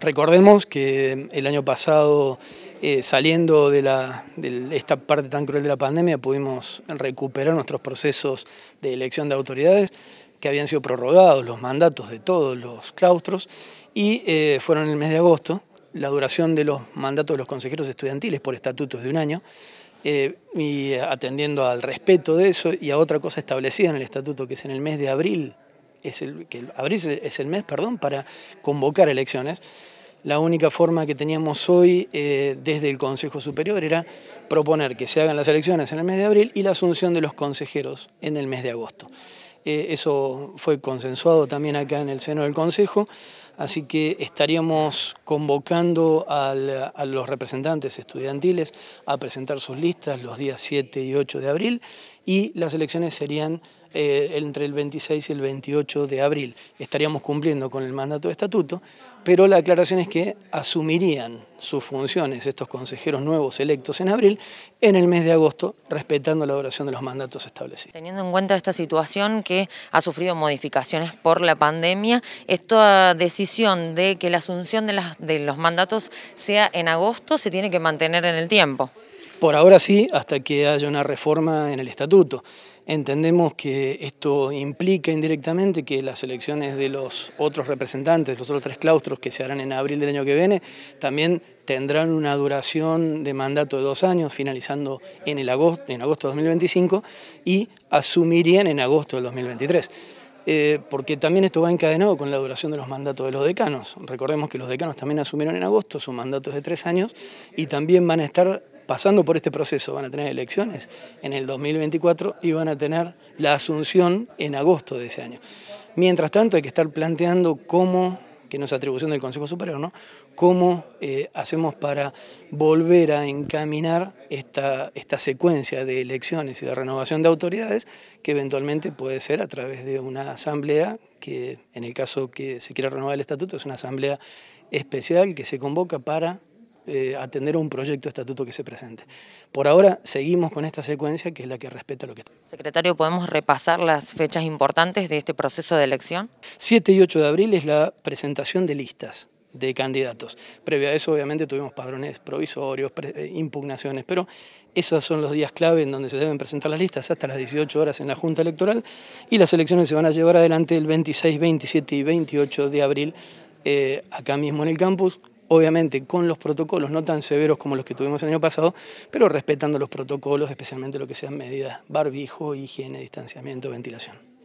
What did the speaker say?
Recordemos que el año pasado, eh, saliendo de, esta parte tan cruel de la pandemia, pudimos recuperar nuestros procesos de elección de autoridades que habían sido prorrogados, los mandatos de todos los claustros, y eh, fueron en el mes de agosto. La duración de los mandatos de los consejeros estudiantiles por estatutos de un año, eh, y atendiendo al respeto de eso y a otra cosa establecida en el estatuto, que es en el mes de abril es el, que abril e-, es el mes perdón, para convocar elecciones, la única forma que teníamos hoy eh, desde el Consejo Superior era proponer que se hagan las elecciones en el mes de abril y la asunción de los consejeros en el mes de agosto. Eh, eso fue consensuado también acá en el seno del Consejo. Así que estaríamos convocando a los representantes estudiantiles a presentar sus listas los días 7 y 8 de abril y las elecciones serían eh, entre el 26 y el 28 de abril. Estaríamos cumpliendo con el mandato de estatuto, pero la aclaración es que asumirían sus funciones estos consejeros nuevos electos en abril en el mes de agosto, respetando la duración de los mandatos establecidos. Teniendo en cuenta esta situación que ha sufrido modificaciones por la pandemia, esta decisión de que la asunción de, de los mandatos sea en agosto se tiene que mantener en el tiempo. Por ahora sí, hasta que haya una reforma en el estatuto. Entendemos que esto implica indirectamente que las elecciones de los otros representantes, los otros tres claustros que se harán en abril del año que viene, también tendrán una duración de mandato de dos años, finalizando en, el agosto, en agosto de 2025 y asumirían en agosto del 2023. Eh, porque también esto va encadenado con la duración de los mandatos de los decanos. Recordemos que los decanos también asumieron en agosto, su mandato de tres años, y también van a estar pasando por este proceso van a tener elecciones en el 2024 y van a tener la asunción en agosto de ese año. Mientras tanto hay que estar planteando cómo, que no es atribución del Consejo Superior, ¿no? cómo eh, hacemos para volver a encaminar esta, esta secuencia de elecciones y de renovación de autoridades que eventualmente puede ser a través de una asamblea que en el caso que se quiera renovar el estatuto es una asamblea especial que se convoca para atender eh, a un proyecto de estatuto que se presente. Por ahora seguimos con esta secuencia que es la que respeta lo que está. Secretario, ¿podemos repasar las fechas importantes de este proceso de elección? 7 y 8 de abril es la presentación de listas de candidatos. Previo a eso, obviamente, tuvimos padrones provisorios, eh, impugnaciones, pero esos son los días clave en donde se deben presentar las listas, hasta las 18 horas en la Junta Electoral, y las elecciones se van a llevar adelante el 26, 27 y 28 de abril, eh, acá mismo en el campus, obviamente con los protocolos, no tan severos como los que tuvimos el año pasado, pero respetando los protocolos, especialmente lo que sean medidas barbijo, higiene, distanciamiento, ventilación.